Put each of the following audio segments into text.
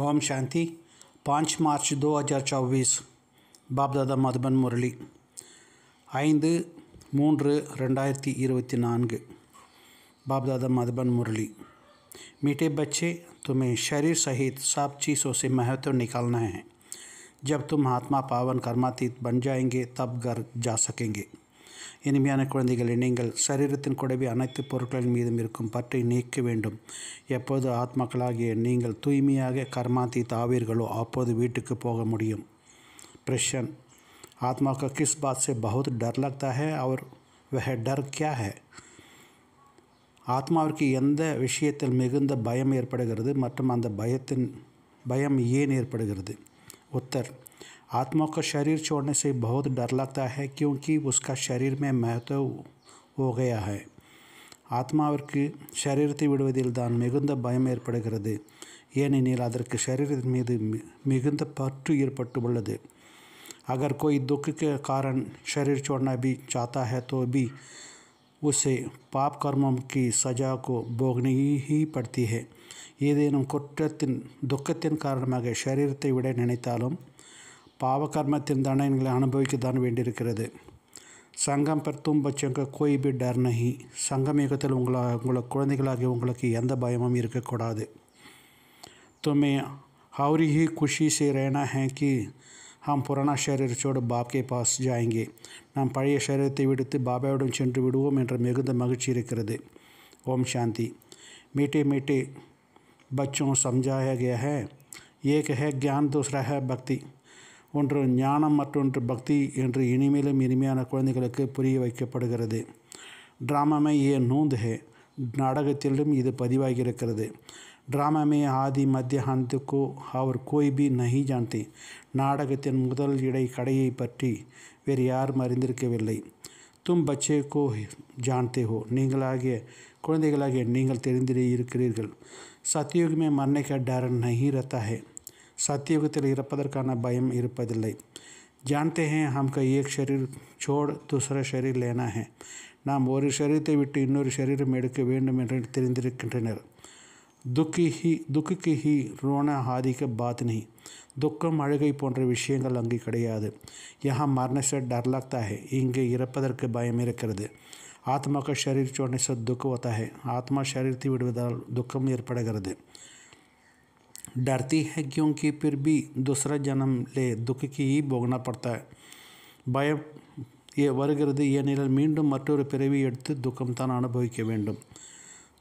ओम शांति पाँच मार्च दो हज़ार चौबीस बाप दादा मधुबन मुरली மூன்று मूं இருபத்தி बाप दादा मधुबन मुरली मीठे बच्चे तुम्हें शरीर सहित सब चीज़ों से महत्व निकालना है जब तुम आत्मा पावन कर्मातीत बन जाएंगे तब घर जा सकेंगे இனிமையான குழந்தைகளை நீங்கள் சரீரத்தின் கூடவே அனைத்து பொருட்களின் மீதும் இருக்கும் பற்றை நீக்க வேண்டும் எப்போது ஆத்மாக்களாகிய நீங்கள் தூய்மையாக கர்மாத்தி தாவீர்களோ அப்போது வீட்டுக்கு போக முடியும் பிரஷன் आत्मा கிஸ் किस बात से बहुत डर लगता है और वह डर क्या ஆத்மாவிற்கு எந்த விஷயத்தில் மிகுந்த பயம் ஏற்படுகிறது மற்றும் அந்த பயத்தின் பயம் ஏன் ஏற்படுகிறது உத்தர் आत्मा का शरीर छोड़ने से बहुत डर लगता है क्योंकि उसका शरीर में महत्व हो गया है आत्मा शरीर विदान मिंद भयम ऐन अद्क शरीर मीद मिंद पटुद अगर कोई दुख के कारण शरीर छोड़ना भी चाहता है तो भी उसे पाप कर्मों की सजा को भोगनी ही पड़ती है ये दिन कुछ दुख तीन कारण शरीर विड़े नैनता पावकर्म तंडन अनुविक संगम पर कोई भी डर नहीं संगम युग उ कुंदे एं भयमकूड़ा तुम्हें हौरी ही खुशी से रहना है कि हम पुराना शरीर छोड़ बाप के पास जाएंगे नाम पढ़े शरीर विबावे विवोम महिच्ची ओम शांति मीठे मीठे बच्चों समझाया गया है एक है ज्ञान दूसरा है भक्ति ஒன்று ஞானம் மற்றொன்று பக்தி என்று இனிமேலும் இனிமையான குழந்தைகளுக்கு புரிய வைக்கப்படுகிறது ட்ராமாமே ஏ நூந்து ஹே நாடகத்திலும் இது பதிவாகியிருக்கிறது ட்ராமா ஆதி மத்திய ஹாந்தக்கோ அவர் கோய்பி நஹி ஜான்தி நாடகத்தின் முதல் இடை கடையை பற்றி வேறு யாரும் அறிந்திருக்கவில்லை தும் பச்சே கோ ஜான்தே ஹோ நீங்களாகிய குழந்தைகளாகிய நீங்கள் தெரிந்திருக்கிறீர்கள் சத்தியோகமே மரணை கா டரன் நஹி ரத்தா ஹே सत्ययुगल भयम जानते हैं हमका एक शरीर छोड़ दूसरा शरीर लेना है नाम और शरीरते विट इन शरीर में वेमेंट दुखी दुख की ही रोण आदि बात नहीं दुख अलग विषय अंगे कहाँ मरण से डर लगता है इंपुक भयम आत्मा का शरीर चोड़ने से दुख होता है आत्मा शरीर विद दुखम ऐपड़े डरती है क्योंकि फिर भी दूसरा जन्म ले दुख की ही भोगना पड़ता है भय ये वर्गी मीडू मतर पेवी एड़ दुखम तुविक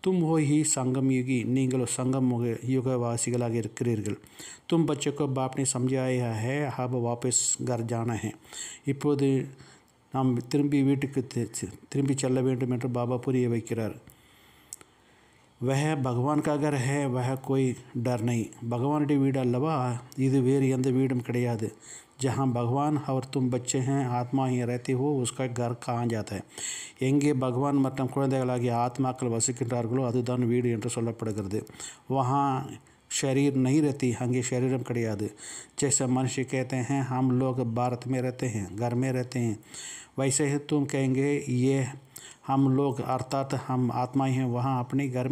तुम होहि संगम युगि नहीं संगम युगवासिकल तुम बच्चे को बापने समझाए है हब वापस घर जाना है इोद नाम तुरंत वीट के तुरंत चल बाबा पुरी वेक्रार वह भगवान का घर है वह कोई डर नहीं भगवानुடைய वीडा அல்லவா இது வேறு वीडम வீடும் கிடையாது जहाँ भगवान और तुम बच्चे हैं आत्मा ही रहती हो उसका घर कहाँ जाता है எங்கே பகவான் மற்றும் குழந்தைகளாகிய ஆத்மாக்கள் வசிக்கின்றார்களோ அதுதான் வீடு என்று சொல்லப்படுகிறது वहाँ शरीर नहीं रहती हंगे शरीरम कड़ियाद जैसे मनुष्य कहते हैं हम लोग भारत में रहते हैं घर में रहते हैं वैसे ही तुम कहेंगे ये ஹம் லோக் அர்த்தாத் ஹம் ஆத்மாய் हैं वहाँ अपने घर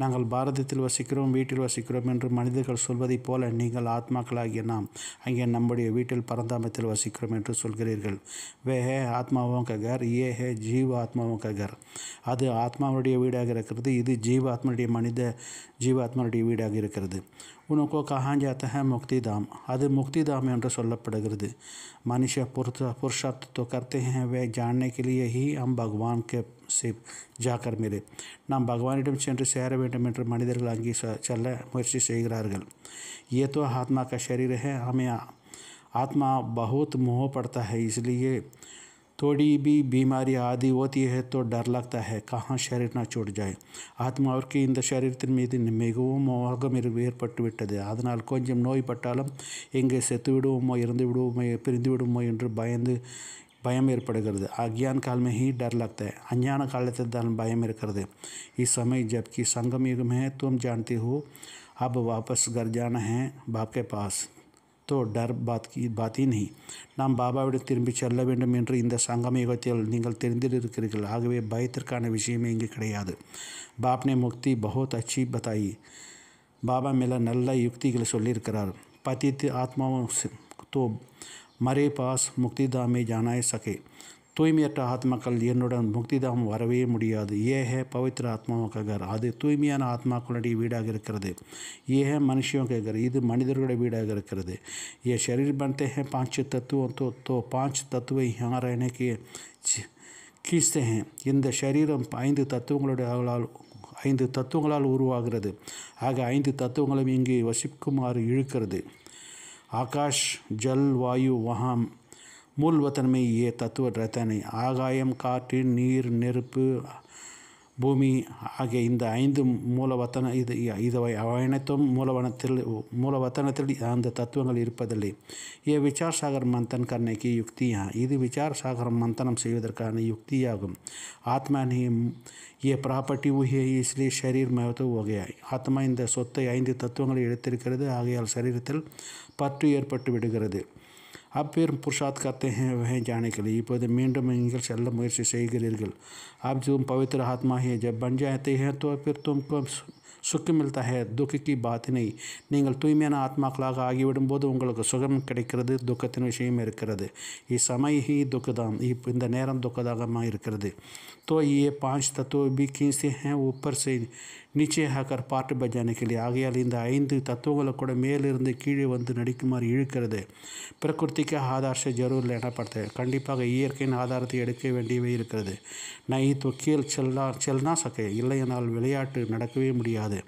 நாங்கள் பாரதத்தில் வசிக்கிறோம் வீட்டில் வசிக்கிறோம் என்று மனிதர்கள் சொல்வதைப் போல நீங்கள் ஆத்மாக்களாகிய நாம் அங்கே நம்முடைய வீட்டில் பரந்தாமத்தில் வசிக்கிறோம் என்று சொல்கிறீர்கள் வே ஹே ஆத்மாவும் ககர் ஏ ஹே है जीव आत्माओं அது ஆத்மாவுடைய வீடாக இருக்கிறது இது ஜீவ ஆத்மனுடைய மனித ஜீவாத்மனுடைய வீடாக இருக்கிறது उनको कहा जाता है मुक्ति धाम अभी मुक्ति धामपुर मनुष्य पुरुषार्थ तो करते हैं वे जानने के लिए ही हम भगवान के से जाकर मिले नाम भगवान से सैर वेमें मनि अंगी चल मुयरार्ल ये तो आत्मा का शरीर है हमें आत्मा बहुत मोह पड़ता है इसलिए थोड़ी भी बीमारी आदि होती है तो डर लगता है कहाँ शरीर ना चुट जाए आत्मा की शरीर मीदी मिवेपेटे अनाल कुछ नोय पटा इंगे से प्रिंदोमें भय भयम अज्ञान काल में ही डर लगता है अज्ञान काल भयम इस समय जबकि संगम युग में तुम जानते हो अब वापस घर जाना है बाप के पास तो डर बात की बात ही नहीं நாம் பாபாவிட திரும்பி செல்ல வேண்டும் என்று இந்த சங்கம யுகத்தில் நீங்கள் தெரிந்திருக்கிறீர்கள் ஆகவே பயத்திற்கான விஷயமே இங்கு கிடையாது பாப்னே முக்தி பகத் அச்சி பத்தாயி பாபா மேலே நல்ல யுக்திகளை சொல்லியிருக்கிறார் पतित आत्माओं से तो मरे पास मुक्तिधाम में जाना है सके தூய்மையற்ற ஆத்மாக்கள் என்னுடன் முக்திதாம் வரவே முடியாது ஏக பவித்திர ஆத்மாவுக்காக அது தூய்மையான ஆத்மாக்களுடைய வீடாக இருக்கிறது ஏக மனுஷன் ககர் இது மனிதர்களுடைய வீடாக இருக்கிறது ஏ शरीर बनते हैं தத்துவம் தோ தோ तो पांच तत्व यहाँ रहने கீழ்த்தே இந்த சரீரம் ஐந்து தத்துவங்களுடைய அவளால் ஐந்து தத்துவங்களால் உருவாகிறது ஆக ஐந்து தத்துவங்களும் இங்கு வசிக்குமாறு இழுக்கிறது ஆகாஷ் ஜல் வாயு வஹாம் मूल वतन தத்துவ ரத்தனை ஆகாயம் காற்று நீர் நெருப்பு பூமி ஆகிய இந்த ஐந்து மூலவத்தன இது இதுவை அனைத்தும் மூலவனத்தில் மூலவத்தனத்தில் அந்த தத்துவங்கள் இருப்பதில்லை ஏ விசார் சாகர் மந்தன் கண்ணைக்கு யுக்தியா இது விசார் सागर மந்தனம் செய்வதற்கான யுக்தியாகும் ஆத்மா நீ ப்ராப்பர்ட்டி प्रॉपर्टी हुई है इसलिए शरीर ஆத்மா இந்த சொத்தை ஐந்து தத்துவங்களை எடுத்திருக்கிறது ஆகையால் சரீரத்தில் பற்று ஏற்பட்டு விடுகிறது അബ്ബേർ പുരുഷാത്കത്തേഹ ജാണിക്കൽ ഇപ്പോൾ വീണ്ടും നിങ്ങൾ ചെല്ലം മുയற்சி செய்கிறீர்கள் आप जो पवित्र आत्मा है जब बन जाते हैं तो फिर तुमको சுக்கு மில்தா ஹே துக்கி பாத்தினை நீங்கள் தூய்மையான ஆத்மாக்களாக ஆகிவிடும்போது உங்களுக்கு சுகம் கிடைக்கிறது துக்கத்தின் விஷயம் இருக்கிறது இச்சமய ஹி துக்கதாம் இப் இந்த நேரம் துக்கதாகமாக இருக்கிறது तो ये पांच तत्व भी कैसे हैं ऊपर से நிச்சயமாக பாட்டு பஜானை கிளி ஆகையால் இந்த ஐந்து தத்துவங்களை கூட மேலிருந்து கீழே வந்து நடிக்குமாறு இழுக்கிறது பிரகிருத்திக்கு ஆதார்ஷ ஜரூரில் எனப்படுத்த கண்டிப்பாக இயற்கையின் ஆதாரத்தை எடுக்க வேண்டியவை இருக்கிறது நை தொக்கியல் செல்லா செல்னா சக்கே இல்லையனால் விளையாட்டு நடக்கவே முடியாது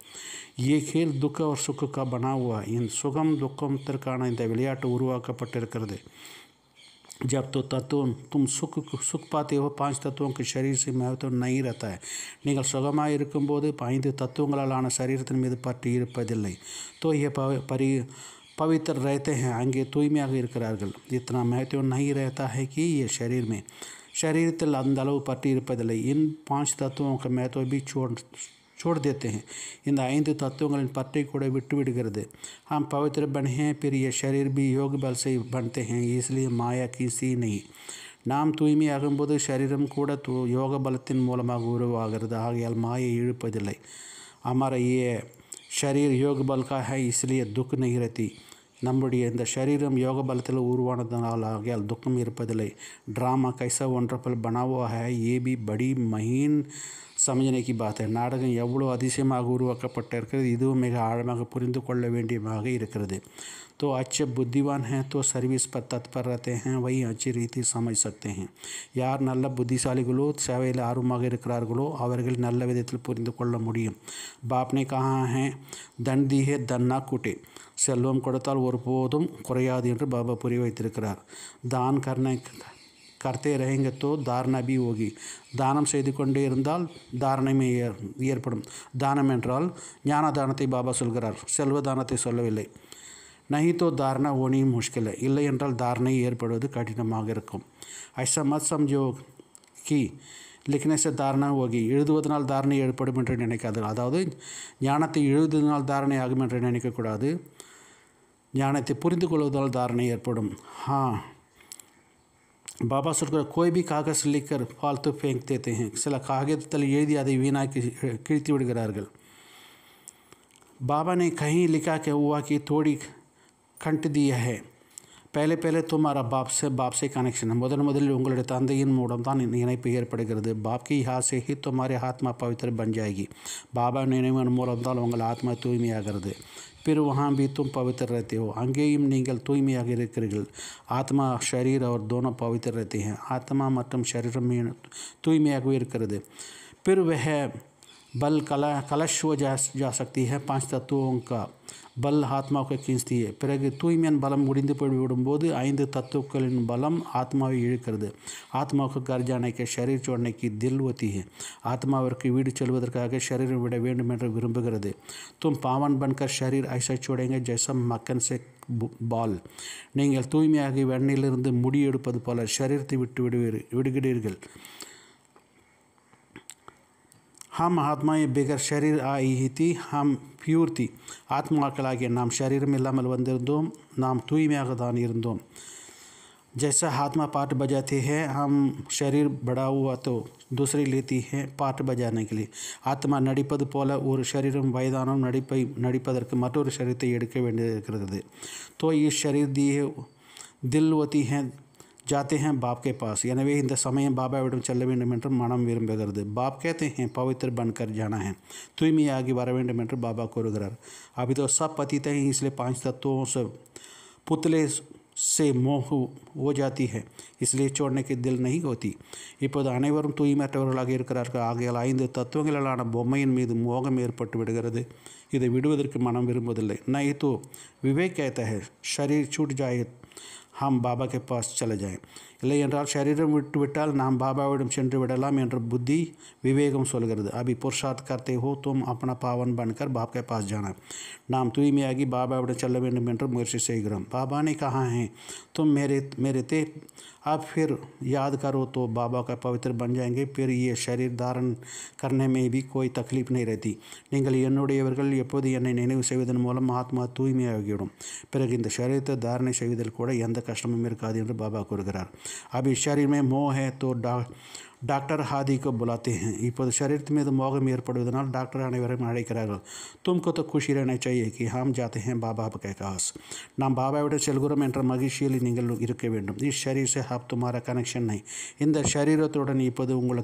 ஏ கேல் துக்க ஒரு சுக்குக்கா பனாவா என் சுகம் துக்கத்திற்கான இந்த விளையாட்டு உருவாக்கப்பட்டிருக்கிறது जब तो तत्व तुम सुख सुख पाते हो पांच तत्वों के शरीर से महत्व तो नहीं रहता है निकल சுகமாக இருக்கும்போது ஐந்து தத்துவங்களாலான சரீரத்தின் மீது பற்றி இருப்பதில்லை परी பரி पवित्र रहते हैं आगे தூய்மையாக இருக்கிறார்கள் इतना महत्व नहीं रहता है कि ये शरीर में शरीर அந்த அளவு பற்றி இருப்பதில்லை इन पांच तत्वों का महत्व तो भी சோடு தேத்தேன் हैं இந்த ஐந்து தத்துவங்களின் பற்றை கூட விட்டுவிடுகிறது விடுகிறது पवित्र बने हैं फिर ये யோக भी योग बल மாயா बनते हैं इसलिए माया किसी நாம் தூய்மையாகும்போது சரீரம் கூட தூ யோக பலத்தின் மூலமாக உருவாகிறது ஆகையால் மாயை இழுப்பதில்லை அமர ஏ शरीर योग बल का है नम्बे शरीर योग बल उन आगे दुखम ड्रामा कैसा वनपल बनाव है एबि बड़ी महीन समझ की बात नाटक एव्वो अतिश्यम उपटर इन मे आहरीक तो अच्छे बुद्धिवान हैं तो सर्विस पर तत्पर रहते हैं वही अच्छी रीति समझ सकते हैं यार ना बुद्धिशालो सेवल आर्वको नल विधतक बापने कहा है दंडी है दन्ना कुटे செல்வம் கொடுத்தால் ஒருபோதும் குறையாது என்று பாபா புரிய வைத்திருக்கிறார் தான் கர்ணை கர்த்தே ரஹிங்கத்தோ தாரணபி ஓகி தானம் செய்து கொண்டே இருந்தால் தாரணமே ஏற்படும் தானம் என்றால் ஞான தானத்தை பாபா சொல்கிறார் செல்வ தானத்தை சொல்லவில்லை நஹித்தோ தாரணா ஓனியும் முஷ்கில் இல்லை என்றால் தாரணை ஏற்படுவது கடினமாக இருக்கும் ஐசா மத் சம்ஜோ கி லிக்னேச தாரணா ஓகி எழுதுவதனால் தாரணை ஏற்படும் என்று நினைக்காது அதாவது ஞானத்தை எழுதுவதனால் தாரணை ஆகும் என்று நினைக்கக்கூடாது ஞானத்தை புரிந்து கொள்வதால் தாரணை ஏற்படும் हाँ बाबा सुटकर कोई भी कागज लिखकर फालतू फेंक देते हैं சில காகிதத்தில் எழுதி அதை வீணாக்கி கிழித்து விடுகிறார்கள் बाबा ने कहीं लिखा के हुआ कि थोड़ी கண்ட் दिया है पहले पहले तुम्हारा बाप से बाप से कनेक्शन முதல் முதலில் உங்களுடைய தந்தையின் மூலம் தான் இணைப்பு ஏற்படுகிறது பாப் की यहाँ से ही तुम्हारे आत्मा पवित्र बन जाएगी बाबा நினைவன் மூலம் தான் உங்கள் ஆத்மா தூய்மையாகிறது फिर वहाँ भी तुम पवित्र रहते हो அங்கேயும் நீங்கள் தூய்மையாக இருக்கிறீர்கள் आत्मा शरीर और दोनों पवित्र रहते हैं आत्मा மற்றும் शरीरम कर दे फिर वह बल कला कलश हो जा जा सकती है पांच तत्वों का பல் ஆத்மாவுக்கு கீழ்த்தியே பிறகு தூய்மையின் பலம் முடிந்து போய்விடும்போது ஐந்து தத்துவக்களின் பலம் ஆத்மாவை இழுக்கிறது ஆத்மாவுக்கு கர்ஜானைக்கு ஷரீர் சோடனைக்கு தில் ஒத்தியே ஆத்மாவிற்கு வீடு செல்வதற்காக ஷரீரம் விட வேண்டும் என்று விரும்புகிறது தும் பாவன் பன்கர் ஷரீர் ஐசா ஜெசம் ஜெய்சம் மக்கன் செக் பால் நீங்கள் தூய்மையாகி வெண்ணிலிருந்து முடி எடுப்பது போல ஷரீரத்தை விட்டு விடுவீர் விடுகிறீர்கள் ஹம் आत्माएं பிகர் ஷரீர் आई ही थी हम प्यूर आत्मा नाम शरीर वो नाम तूयमानोम जैसा आत्मा पाठ बजाते हैं हम शरीर बड़ा हुआ तो दूसरी लेती है पाठ बजाने के लिए आत्मा नड़िपद पोल और शरीर वयदान नड़प नड़पुर शरीर एड़क तो ये शरीर दिए दिल होती हैं जाते हैं बाप के पास यानी समय बाबा विडम चल वेंडम मनम विरुद कहते हैं पवित्र बनकर जाना है तुम्हें आगे वर वेंडम बाबा को अभी तो सब पतित हैं इसलिए पाँच तत्वों से पुतले से मोह हो जाती है इसलिए छोड़ने की दिल नहीं होती इपोद अनेवर तूयमेटवर आगे ईं तत्व बोमें मीद मोहमेपेद विन वे नई तो विवेक शरीर छूट जाए हम बाबा के पास चले जाएं இல்லையென்றால் சரீரம் விட்டு விட்டால் நாம் பாபாவிடம் சென்று விடலாம் என்ற புத்தி விவேகம் சொல்கிறது அபி புருஷார்த் கர்த்தே ஹோ தும் அப்பன பாவன் பன்கர் பாப்கே பாஸ் ஜானா நாம் தூய்மையாகி பாபாவிடம் செல்ல வேண்டும் என்று முயற்சி செய்கிறோம் பாபா ने कहा है तुम मेरे मेरे थे अब फिर याद करो तो बाबा का पवित्र बन जाएंगे फिर ये शरीर धारण करने में भी कोई तकलीफ नहीं रहती நீங்கள் என்னுடையவர்கள் எப்போது என்னை நினைவு செய்வதன் மூலம் ஆத்மா தூய்மையாகிவிடும் பிறகு இந்த சரீரத்தை தாரணை செய்வதில் கூட எந்த கஷ்டமும் இருக்காது என்று பாபா கூறுகிறார் अभी शरीर में मोह है तो डॉक्टर हादी को बुलाते हैं इन शरीर मीद मोहम एना डॉक्टर अने वे अड़क्रा तुमको तो खुशी रहना चाहिए कि हम जाते हैं बाबा के कास नाम बाबा विट से महिशिये शरीर से हाँ तुम्हारा कनेक्शन नहीं शरीर इंतरूम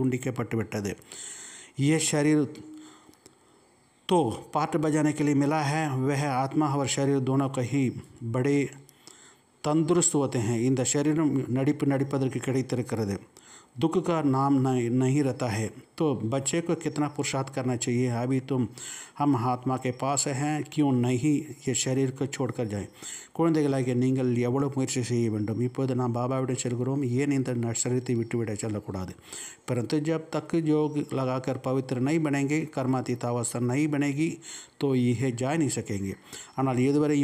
कूंडिकपट्ठे ये शरीर तो पाठ बजाने के लिए मिला है वह आत्मा और शरीर दोनों कहीं बड़े तंदुरुस्त हैं इन शरीर नड़प नடிப்பதற்கு दुख का नाम नहीं रहता है तो बच्चे को कितना पुरुषार्थ करना चाहिए अभी तुम तो हम आत्मा के पास हैं क्यों नहीं ये शरीर को छोड़कर जाए कुे நீங்கள் எவ்வளோ से செய்ய बाबा இப்போது நாம் பாபாவிடம் செல்கிறோம் ஏன் இந்த शरीरத்தை परंतु जब तक योग लगाकर पवित्र नहीं बनेंगे कर्मातीतावस्था नहीं बनेगी तो यह जा नहीं सकेंगे आना இதுவரை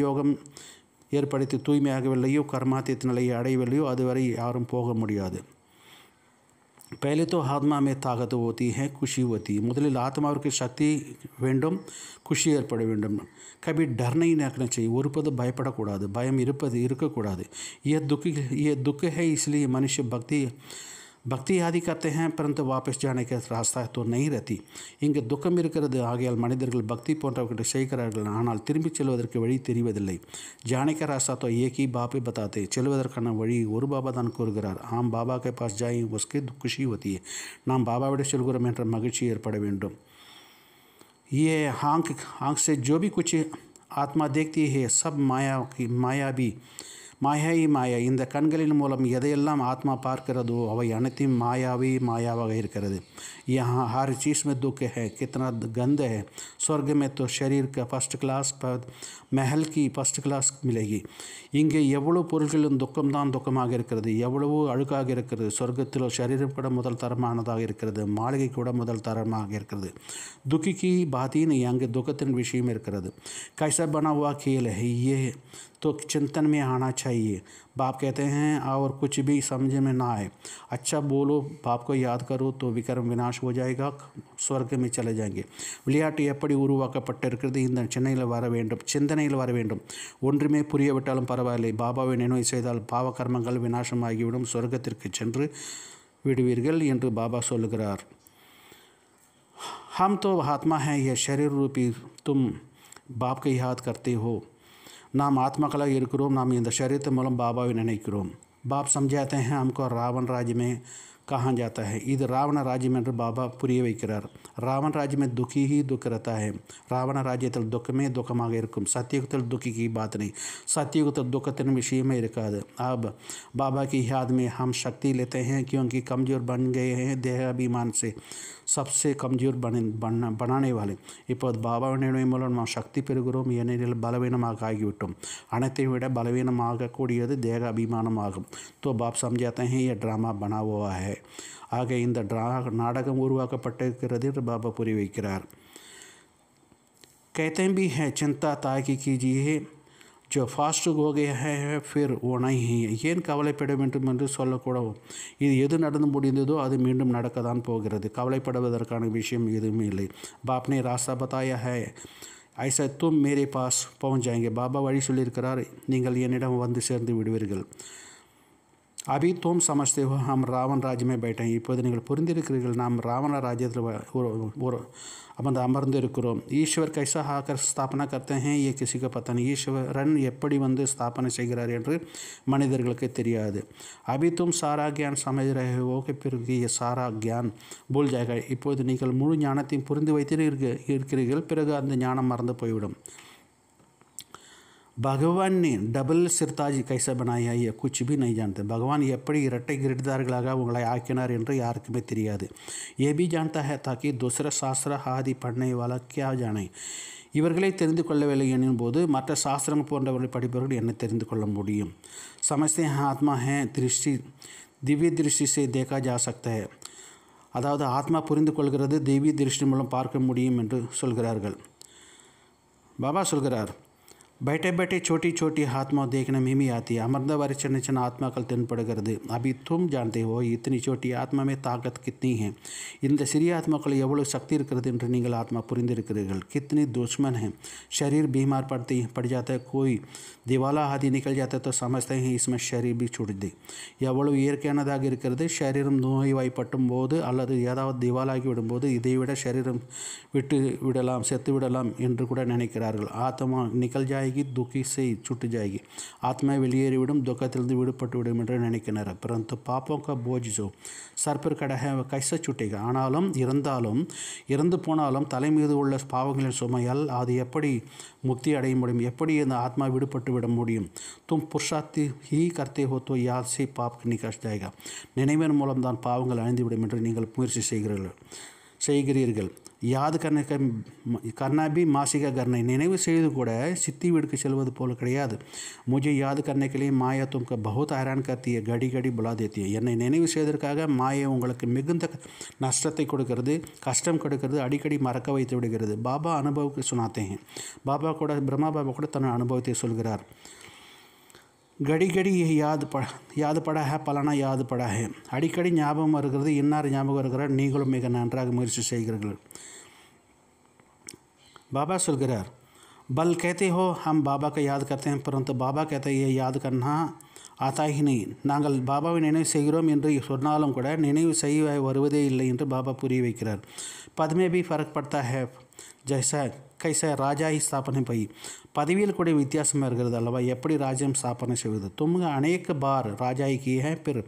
ஏற்படுத்தி தூய்மையாகவில்லையோ கர்மாத்தியத்து நிலையை அடையவில்லையோ அதுவரை யாரும் போக முடியாது पहले ஆத்மா மே में ஓத்தி ஹே குஷி खुशी முதலில் ஆத்மாவிற்கு சக்தி வேண்டும் குஷி ஏற்பட வேண்டும் கபி டர்னை நக்கன செய் ஒருப்பது பயப்படக்கூடாது பயம் இருப்பது இருக்கக்கூடாது ஏ துக்கு ஏ துக்கு ஹே இஸ்லி மனுஷ பக்தி भक्ति आदि करते हैं परंतु वापस जाने के रास्ता तो नहीं रहती इं दुखम आगे मनि भक्ति आना तुरे जाने के रास्ता तो एक ही बापे बताते चल और बाबा को आम बाबा के पास जाए उसके खुशी होती है नाम बाबा विटे से महिच्ची एरपे ये हाँ हाँ से जो भी कुछ आत्मा देखती है सब माया की माया भी மாயை மாயா இந்த கண்களின் மூலம் எதையெல்லாம் ஆத்மா பார்க்கிறதோ அவை அனைத்தையும் மாயாவே மாயாவாக இருக்கிறது यहाँ हर चीज़ में दुख है कितना गंद है स्वर्ग में तो शरीर का फर्स्ट क्लास पर महल की फर्स्ट क्लास मिलेगी இங்கே எவ்வளோ பொருட்களிலும் துக்கம்தான் துக்கமாக இருக்கிறது எவ்வளவோ அழுக்காக இருக்கிறது சொர்க்கத்தில் சரீரம் கூட முதல் தரமானதாக இருக்கிறது மாளிகை கூட முதல் தரமாக இருக்கிறது துக்கிக்கு பாதி नहीं அங்கே துக்கத்தின் விஷயம் இருக்கிறது கைசா பனா हुआ खेल है ये तो चिंतन में आना चाहिए चाहिए बाप कहते हैं और कुछ भी समझ में ना आए अच्छा बोलो बाप को याद करो तो विक्रम विनाश हो जाएगा स्वर्ग में चले जाएंगे விளையாட்டு எப்படி உருவாக்கப்பட்டிருக்கிறது இந்த சென்னையில் வர வேண்டும் சிந்தனையில் வர வேண்டும் ஒன்றுமே புரியவிட்டாலும் பரவாயில்லை பாபாவை நினைவு செய்தால் பாவ கர்மங்கள் விநாசமாகிவிடும் சொர்க்கத்திற்கு சென்று விடுவீர்கள் என்று பாபா சொல்லுகிறார் हम तो आत्मा हैं यह शरीर रूपी तुम बाप के याद करते हो नाम आत्माकोम नाम इत शरीर मूलम बाबा नोम बाप समझाते हैं हमको रावण राज्य में कहा जाता है इधर रावण राज्य में बाबा पुரிய வைக்கிறார் रावण राज्य में दुखी ही दुख रहता है रावण राज्य துக்கமே दुखम இருக்கும் दुखी की बात नहीं दुख तेन विषय में रखा अब बाबा की याद में हम शक्ति लेते हैं क्योंकि कमज़ोर बन गए हैं देहाभिमान से सबसे कमज़ोर बने बन बनाने वाले इपोद बाबा மூலம் நாம் சக்தி பெறுகிறோம் ஏனெனில் பலவீனமாக ஆகிவிட்டோம் அனைத்தை விட बलवीनमागக்கூடியது तो बाप समझाते हैं यह ड्रामा बना हुआ है ஆக இந்த டிரா நாடகம் உருவாக்கப்பட்டிருக்கிறது பாபா புரி வைக்கிறார் கேத்தம்பி ஹே சிந்தா தாக்கி ताकि ஜோ ஃபாஸ்ட்டுக்கு ஓகே ஃபிர் ஓனை ஏன் கவலைப்பட வேண்டும் என்று சொல்லக்கூடவும் இது எது நடந்து முடிந்ததோ அது மீண்டும் நடக்க தான் போகிறது கவலைப்படுவதற்கான விஷயம் எதுவுமே இல்லை பாப்னே ராஸ்தா பத்தாயா ஹே ஐசா தும் மேரே பாஸ் பவுஞ்சாங்க பாபா வழி சொல்லியிருக்கிறார் நீங்கள் என்னிடம் வந்து சேர்ந்து விடுவீர்கள் அபி தோம் சமஸ்தே ஹம் ராவன் ராஜ்யமே பைட்டேன் இப்போது நீங்கள் புரிந்திருக்கிறீர்கள் நாம் ராவண ராஜ்யத்தில் ஒரு அமர்ந்து அமர்ந்து இருக்கிறோம் ஈஸ்வர் கைசா ஹாக்கர் ஸ்தாபனா கர்த்தே ஹே ஏ கிசிக்கு பார்த்தான் ஈஸ்வரன் எப்படி வந்து ஸ்தாபனை செய்கிறார் என்று மனிதர்களுக்கு தெரியாது அபி சாரா கியான் சமைய ரஹே ஓகே பிறகு சாரா கியான் போல் ஜாக இப்போது நீங்கள் முழு ஞானத்தையும் புரிந்து வைத்து இருக்கிறீர்கள் பிறகு அந்த ஞானம் மறந்து போய்விடும் பகவான் ने डबल सिरताज कैसा बनाया ये कुछ भी नहीं जानते भगवान எப்படி இரட்டை கிரீடதாரிகளாக உங்களை ஆக்கினார் என்று யாருக்குமே தெரியாது ये भी जानता है ताकि दूसरा शास्त्र हादि पढ़ने ஜானை क्या இவர்களை தெரிந்து கொள்ளவில்லை எனும் போது மற்ற சாஸ்திரம் போன்றவர்களை படிப்பவர்கள் என்ன தெரிந்து கொள்ள முடியும் சமஸ்தே ஆத்மா ஹே திருஷ்டி திவ்ய திருஷ்டி சே தேக்கா ஜா அதாவது ஆத்மா புரிந்து கொள்கிறது திவ்ய திருஷ்டி மூலம் பார்க்க முடியும் என்று சொல்கிறார்கள் பாபா சொல்கிறார் बैठे बैठे சோட்டி சோட்டி ஆத்மா देखने में ஆத்தி आती है சின்ன वाली चिन्ह தென்படுகிறது அபி தும் ஜான்தே ஓ இத்தனை சோட்டி ஆத்மாமே தாக்கத் கித்னி ஹே இந்த சிறிய ஆத்மாக்கள் எவ்வளவு சக்தி இருக்கிறது என்று நீங்கள் ஆத்மா புரிந்திருக்கிறீர்கள் கித்னி துஷ்மன் है शरीर बीमार पड़ती पड़ जाता திவாலா ஆதி நிகழ் ஜாத்த तो समझते हैं इसमें शरीर எவ்வளவு இயற்கையானதாக இருக்கிறது சரீரம் நோய்வாய்ப்பட்டும் போது அல்லது ஏதாவது திவாலாகி விடும்போது இதை விட சரீரம் விட்டு விடலாம் செத்து விடலாம் என்று கூட நினைக்கிறார்கள் ஆத்மா நிகழ்ஜாய் சுட்டு துக்கிசை ஆத்மா வெளியேறி வெளியேறிவிடும் துக்கத்திலிருந்து விடுபட்டு விடும் என்று நினைக்கிறார் பிறந்து பாப்போக்க போஜிசோ சர்பர் கடக கைச சுட்டிக ஆனாலும் இருந்தாலும் இறந்து போனாலும் தலை மீது உள்ள பாவங்களின் சுமையால் அது எப்படி முக்தி அடைய முடியும் எப்படி இந்த ஆத்மா விடுபட்டு விட முடியும் தும் புருஷாத்தி ஹீ கர்த்தே ஹோத்தோ சி பாப் நிகாஷ் ஜாயகா நினைவின் மூலம்தான் பாவங்கள் அழிந்துவிடும் என்று நீங்கள் முயற்சி செய்கிறீர்கள் செய்கிறீர்கள் யாது கர்ண கர்ணாபி மாசிக கர்ணை நினைவு செய்து கூட சித்தி வீடுக்கு செல்வது போல் கிடையாது முஜி யாது கர்ணைக்கிலே மாயா தும்க பகுத் ஹைரான் கத்திய கடி கடி புலாதேத்திய என்னை நினைவு செய்வதற்காக மாயை உங்களுக்கு மிகுந்த நஷ்டத்தை கொடுக்கிறது கஷ்டம் கொடுக்கிறது அடிக்கடி மறக்க வைத்து விடுகிறது பாபா அனுபவுக்கு சுனாத்தேன் பாபா கூட பிரம்மா பாபா கூட தன் அனுபவத்தை சொல்கிறார் घड़ी घड़ी याद पड़ याद पड़ा है पलाना याद पड़ा है अड़कड़ी ஞாபகம் வருகிறது இன்னார் ஞாபகம் வருகிறார் நீங்களும் மிக बाबा சொல்கிறார் बल कहते हो हम बाबा का याद करते हैं परंतु बाबा कहते हैं ये याद करना ஆத்தாகினை நாங்கள் பாபாவை நினைவு செய்கிறோம் என்று சொன்னாலும் கூட நினைவு செய்ய வருவதே இல்லை என்று பாபா புரிய வைக்கிறார் பத்மே பி ஃபரக் படுத்தா ஹே ஜெய்சா கைசா ராஜாஹி ஸ்தாபனை பை பதவியில் கூட வித்தியாசமாக இருக்கிறது அல்லவா எப்படி ராஜ்யம் ஸ்தாபனை செய்வது தும்ங்க அநேக பார் ராஜாய்க்கு ஹே பெர்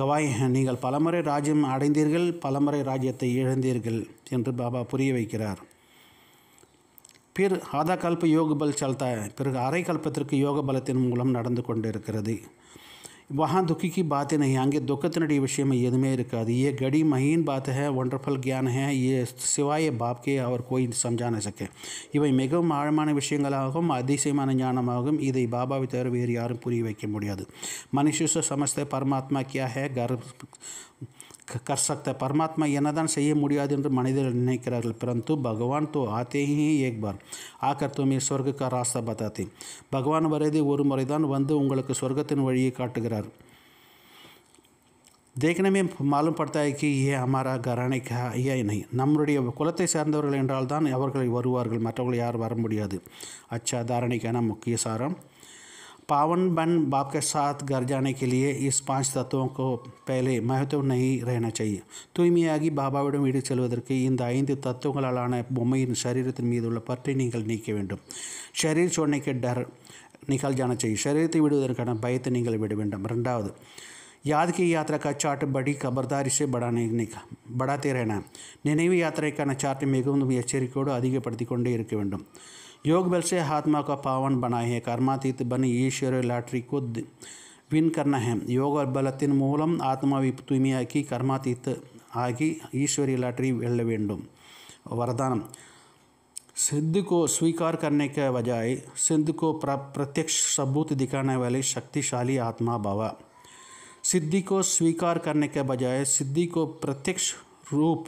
கவாய் நீங்கள் பலமுறை ராஜ்யம் அடைந்தீர்கள் பலமுறை ராஜ்யத்தை இழந்தீர்கள் என்று பாபா புரிய வைக்கிறார் फिर आधाकल योग बल चलता है फिर अरेकल्पतु योग बल तीन मूलमको वहाँ दुखी की बात नहीं अंगे दुख तुटे विषय में ये गड़ी महीन बात है वंडरफुल ज्ञान है ये सिवाय बाप के और कोई समझा नहीं सके इवे मि आशय अतिशय ज्ञान बाबा तवर वे या मनुष्य समस्त परमात्मा क्या है गर्भ कर பரமாத்மா है என்னதான் செய்ய முடியாது என்று மனிதர்கள் நினைக்கிறார்கள் பிறந்து பகவான் தோ आते ஏக்பார் एक बार आकर तुम्हें स्वर्ग பகவான் रास्ता ஒரு முறை தான் ஒரு முறைதான் வந்து உங்களுக்கு சொர்க்கத்தின் வழியை காட்டுகிறார் देखने மாலும் படுத்தாய்க்கு ஏ அமாரா कि ये हमारा घराने का நம்முடைய குலத்தை சேர்ந்தவர்கள் என்றால் தான் அவர்கள் வருவார்கள் மற்றவர்கள் யார் வர முடியாது தாரணைக்கான முக்கிய சாரம் पावन बन बाप के साथ घर जाने के लिए इस पांच தத்துவம் கோ பேலே மகத்துவம் நை ரேன செய்யும் தூய்மையாகி பாபாவிடம் வீடு செல்வதற்கு இந்த ஐந்து தத்துவங்களாலான பொம்மையின் சரீரத்தின் மீது உள்ள பற்றை நீங்கள் நீக்க வேண்டும் ஷரீர் சொன்னைக்கு டர் நிகழ் ஜான செய்யும் சரீரத்தை விடுவதற்கான பயத்தை நீங்கள் விட வேண்டும் ரெண்டாவது याद की यात्रा படி चार्ट படானை खबरदारी से நினைவு யாத்திரைக்கான சார்ட்டை மிகவும் எச்சரிக்கையோடு அதிகப்படுத்தி கொண்டே இருக்க வேண்டும் योग बल से आत्मा का पावन बनाए है कर्मातीत बनी ईश्वर लाटरी को ವಿನ್ ಕರ್ನ ಹೆ ಯೋಗ ಬಲತಿನ ಮೂಲಂ मूलम आत्मा की कर्मातीत आगे ईश्वरी ವೆಲ್ಲ ವೇಂಡುം वरदान सिद्ध को स्वीकार करने के बजाय सिद्ध को प्रत्यक्ष सबूत दिखाने वाले शक्तिशाली आत्मा भाव सिद्धि को स्वीकार करने के बजाय सिद्धि को प्रत्यक्ष रूप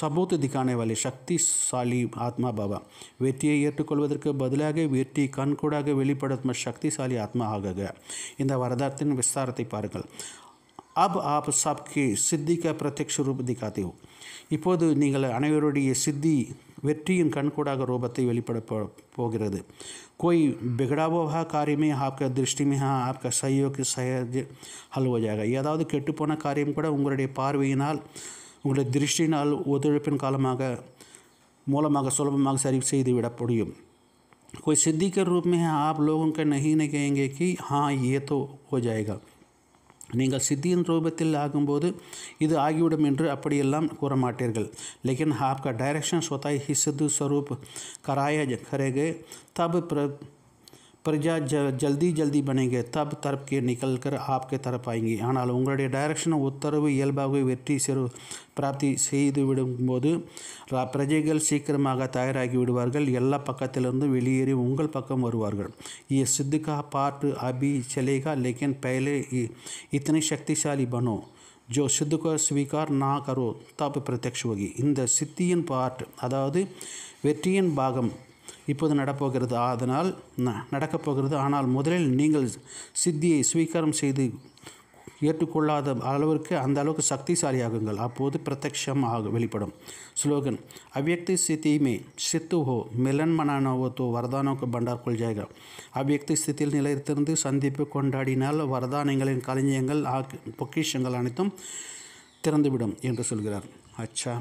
सबूत दिखाने वाले ಶಕ್ತಿಶಾಲಿ ಆತ್ಮ ಬಾಬಾ ವ್ಯಕ್ತಿಯ ಏರ್ತುಕೊಳ್ಳುವುದಕ್ಕೆ ಬದಲಾಗಿ ವ್ಯಕ್ತಿ ಕಣ್ಕೂಡಾಗಿ வெளிப்படுத்தும் ಶಕ್ತಿಶಾಲಿ ಆತ್ಮ ಆಗಾಗ இந்த வரதார்த்தின் விஸ்தாரத்தை பாருங்கள் அப் ஆப் சப்கி சித்திக்க பிரத்யக்ஷ ரூப திகாத்தி ஹோ இப்போது நீங்கள் அனைவருடைய சித்தி வெற்றியின் கண்கூடாக ரூபத்தை வெளிப்பட போகிறது कोई बिगड़ा हुआ कार्य में आपका दृष्टि में हाँ आपका सहयोग सहज हल हो जाएगा ஏதாவது கெட்டுப்போன காரியம் கூட உங்களுடைய பார்வையினால் உங்களுடைய திருஷ்டினால் ஒத்துழைப்பின் காலமாக மூலமாக சுலபமாக சரி செய்து விட முடியும் कोई सिद्धि के रूप में है आप लोगों के नहीं नहीं நீங்கள் சித்தியின் ரூபத்தில் ஆகும்போது இது ஆகிவிடும் என்று அப்படியெல்லாம் கூற மாட்டீர்கள் लेकिन आपका டைரக்ஷன் स्वतः ही सिद्ध स्वरूप कराया करेंगे तब प्र பிரஜா ஜ ஜல்தி ஜல்தி பண்ணிங்க தப் தரப்புக்கு நிகழ்கிற ஆப்கே தரப்பு ஆயிங்க ஆனால் உங்களுடைய டைரக்ஷன் உத்தரவு இயல்பாகவே வெற்றி சிறு பிராப்தி செய்துவிடும்போது பிரஜைகள் சீக்கிரமாக தயாராகி விடுவார்கள் எல்லா பக்கத்திலிருந்து வெளியேறி உங்கள் பக்கம் வருவார்கள் ये सिद्ध का அபி अभी चलेगा பயலே पहले इतने शक्तिशाली बनो ஜோ சித்துக்கு ஸ்வீகார் நா கரோ தப் பிரத்யக்ஷ இந்த சித்தியின் பாட் அதாவது வெற்றியின் பாகம் இப்போது நடப்போகிறது அதனால் நடக்கப் போகிறது ஆனால் முதலில் நீங்கள் சித்தியை ஸ்வீகாரம் செய்து ஏற்றுக்கொள்ளாத அளவிற்கு அந்த அளவுக்கு சக்திசாலியாகுங்கள் அப்போது பிரத்யக்ஷம் ஆக வெளிப்படும் ஸ்லோகன் அவ்வக்தி ஸ்தித்தியுமே சித்துஹோ ஹோ தோ வரதானோக்கு பண்டார் கொள்ஜாய்கா அவ்வக்தி ஸ்தித்தியில் நிலைத்திருந்து சந்திப்பு கொண்டாடினால் வரதானங்களின் ஆக்கி பொக்கிஷங்கள் அனைத்தும் திறந்துவிடும் என்று சொல்கிறார் அச்சா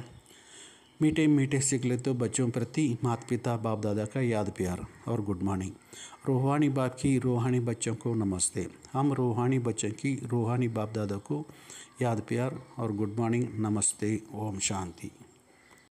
मीठे मीठे सिगले तो बच्चों प्रति माता पिता बाप दादा का याद प्यार और गुड मॉर्निंग रूहानी बाप की रूहानी बच्चों को नमस्ते हम रूहानी बच्चों की रूहानी बाप दादा को याद प्यार और गुड मॉर्निंग नमस्ते ओम शांति